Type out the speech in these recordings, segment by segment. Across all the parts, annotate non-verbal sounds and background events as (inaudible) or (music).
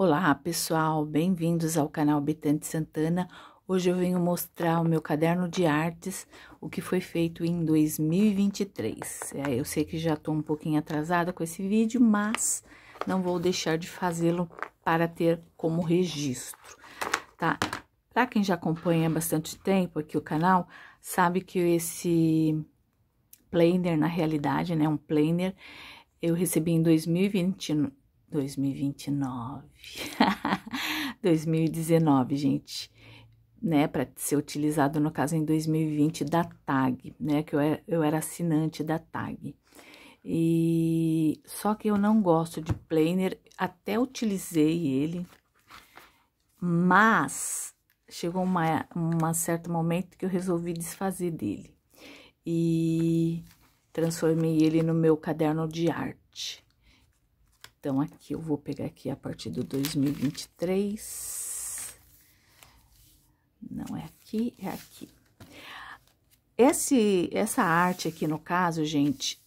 Olá pessoal, bem-vindos ao canal Bitante Santana. Hoje eu venho mostrar o meu caderno de artes, o que foi feito em 2023. É, eu sei que já estou um pouquinho atrasada com esse vídeo, mas não vou deixar de fazê-lo para ter como registro, tá? Para quem já acompanha há bastante tempo aqui o canal, sabe que esse planner, na realidade, né, um planner, eu recebi em 2020, 2029. 2019, (laughs) gente, né, para ser utilizado no caso em 2020 da TAG, né, que eu era, é, eu era assinante da TAG. E só que eu não gosto de planner, até utilizei ele, mas chegou uma, um certo momento que eu resolvi desfazer dele e transformei ele no meu caderno de arte. Então, aqui eu vou pegar aqui a partir do 2023. Não é aqui, é aqui. Esse, essa arte aqui, no caso, gente,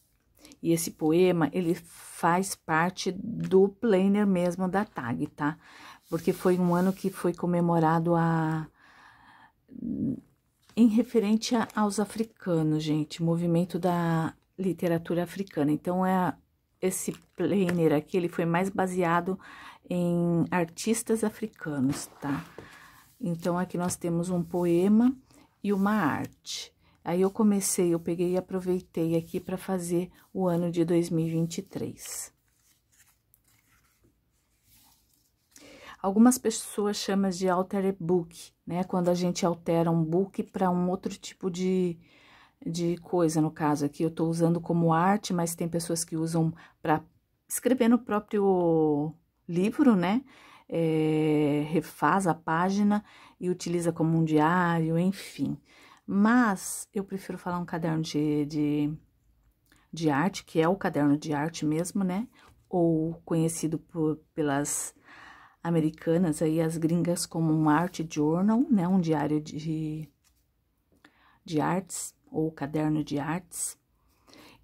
e esse poema, ele faz parte do planner mesmo da tag, tá? Porque foi um ano que foi comemorado a em referente a, aos africanos, gente, movimento da literatura africana. Então é esse planner aqui, ele foi mais baseado em artistas africanos, tá? Então, aqui nós temos um poema e uma arte. Aí, eu comecei, eu peguei e aproveitei aqui para fazer o ano de 2023. Algumas pessoas chamam de alter book, né? Quando a gente altera um book para um outro tipo de, de coisa, no caso aqui eu estou usando como arte, mas tem pessoas que usam para escrever no próprio livro, né? É, refaz a página e utiliza como um diário, enfim. Mas eu prefiro falar um caderno de, de, de arte, que é o caderno de arte mesmo, né? Ou conhecido por, pelas americanas aí, as gringas, como um art journal, né? Um diário de, de artes ou caderno de artes.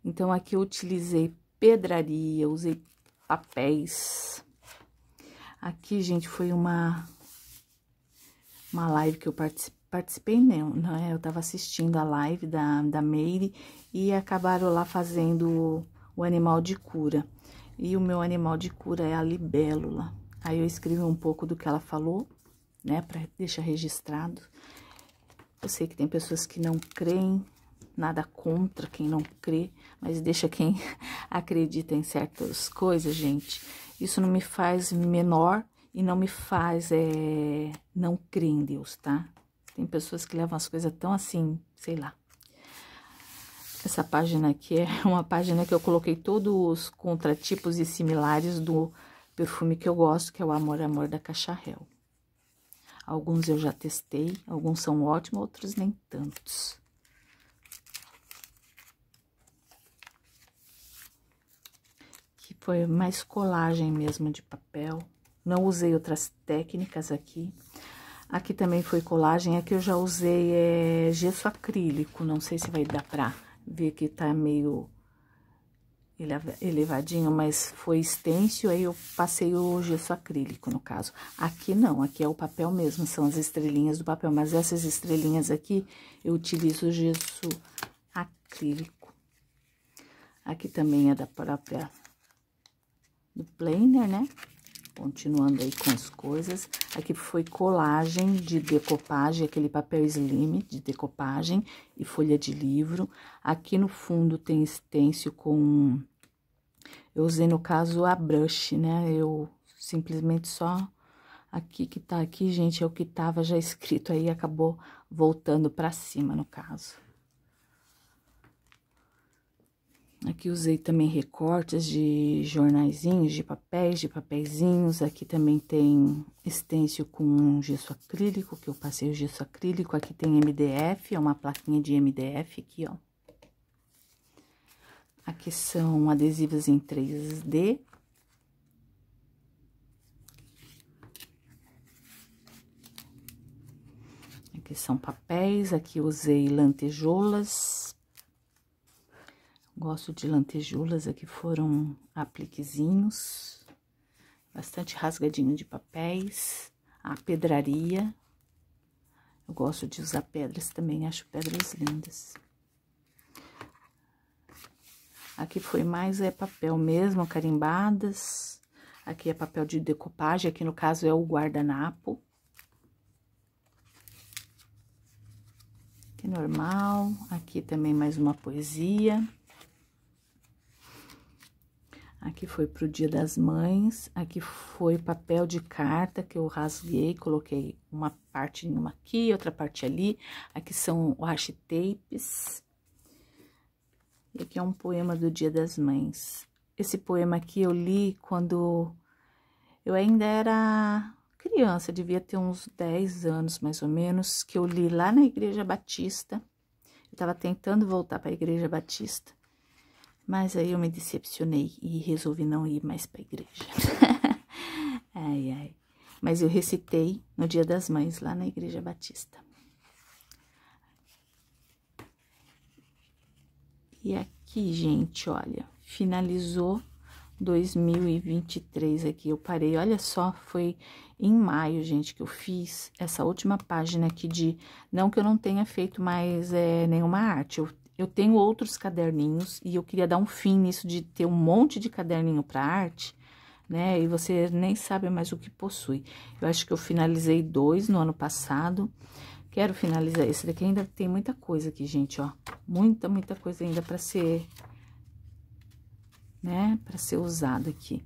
Então, aqui eu utilizei pedraria, usei papéis. Aqui, gente, foi uma, uma live que eu participei. Participei né, não, né? Eu tava assistindo a live da, da Meire e acabaram lá fazendo o animal de cura. E o meu animal de cura é a libélula. Aí eu escrevi um pouco do que ela falou, né, para deixar registrado. Eu sei que tem pessoas que não creem nada contra quem não crê, mas deixa quem (laughs) acredita em certas coisas, gente. Isso não me faz menor e não me faz é, não crer em Deus, tá? Tem pessoas que levam as coisas tão assim, sei lá. Essa página aqui é (laughs) uma página que eu coloquei todos os contratipos e similares do perfume que eu gosto, que é o Amor Amor da Cacharel. Alguns eu já testei, alguns são ótimos, outros nem tantos. Foi mais colagem mesmo de papel. Não usei outras técnicas aqui. Aqui também foi colagem. Aqui eu já usei é, gesso acrílico. Não sei se vai dar pra ver que tá meio elevadinho, mas foi stencil, aí eu passei o gesso acrílico, no caso. Aqui não, aqui é o papel mesmo, são as estrelinhas do papel, mas essas estrelinhas aqui eu utilizo gesso acrílico. Aqui também é da própria do planer, né? Continuando aí com as coisas. Aqui foi colagem de decopagem, aquele papel slim de decopagem e folha de livro. Aqui no fundo tem stencil com... Eu usei, no caso, a brush, né? Eu simplesmente só aqui que tá aqui, gente, é o que tava já escrito aí, acabou voltando para cima, no caso. Aqui usei também recortes de jornaizinhos, de papéis, de papeizinhos. Aqui também tem stencil com gesso acrílico, que eu passei o gesso acrílico. Aqui tem MDF, é uma plaquinha de MDF aqui, ó. Aqui são adesivos em 3D. Aqui são papéis, aqui usei lantejoulas, Gosto de lantejoulas, aqui foram apliquezinhos, bastante rasgadinho de papéis, a pedraria. Eu gosto de usar pedras também, acho pedras lindas. Aqui foi mais é papel mesmo, carimbadas. Aqui é papel de decopagem, aqui no caso é o guardanapo. Aqui normal, aqui também mais uma poesia. Aqui foi para o Dia das Mães, aqui foi papel de carta que eu rasguei, coloquei uma parte em uma aqui, outra parte ali. Aqui são washi tapes. E aqui é um poema do Dia das Mães. Esse poema aqui eu li quando eu ainda era criança, devia ter uns 10 anos mais ou menos, que eu li lá na Igreja Batista. Eu estava tentando voltar para a Igreja Batista. Mas aí eu me decepcionei e resolvi não ir mais para a igreja. (laughs) ai, ai. Mas eu recitei no Dia das Mães, lá na Igreja Batista. E aqui, gente, olha, finalizou 2023 aqui. Eu parei, olha só, foi em maio, gente, que eu fiz essa última página aqui de... Não que eu não tenha feito mais é, nenhuma arte, eu eu tenho outros caderninhos e eu queria dar um fim nisso de ter um monte de caderninho para arte, né? E você nem sabe mais o que possui. Eu acho que eu finalizei dois no ano passado. Quero finalizar esse daqui. Ainda tem muita coisa aqui, gente, ó. Muita, muita coisa ainda para ser, né? Para ser usada aqui.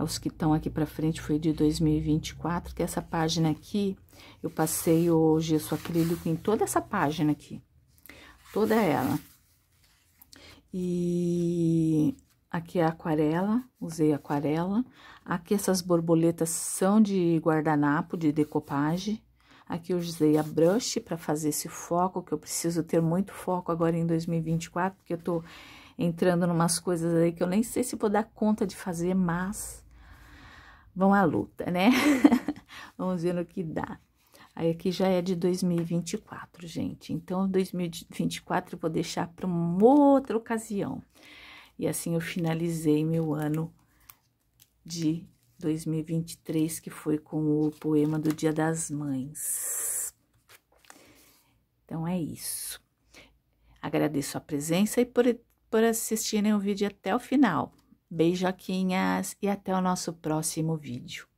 Os que estão aqui para frente foi de 2024, que essa página aqui, eu passei o gesso acrílico em toda essa página aqui. Toda ela. E aqui é aquarela, usei aquarela. Aqui essas borboletas são de guardanapo, de decopagem. Aqui eu usei a brush para fazer esse foco, que eu preciso ter muito foco agora em 2024, porque eu tô entrando numas coisas aí que eu nem sei se vou dar conta de fazer, mas vão à luta, né? (laughs) Vamos ver no que dá. Aí aqui já é de 2024, gente. Então, 2024 eu vou deixar para uma outra ocasião. E assim eu finalizei meu ano de 2023, que foi com o poema do Dia das Mães. Então é isso. Agradeço a presença e por, por assistirem o vídeo até o final. Beijoquinhas e até o nosso próximo vídeo.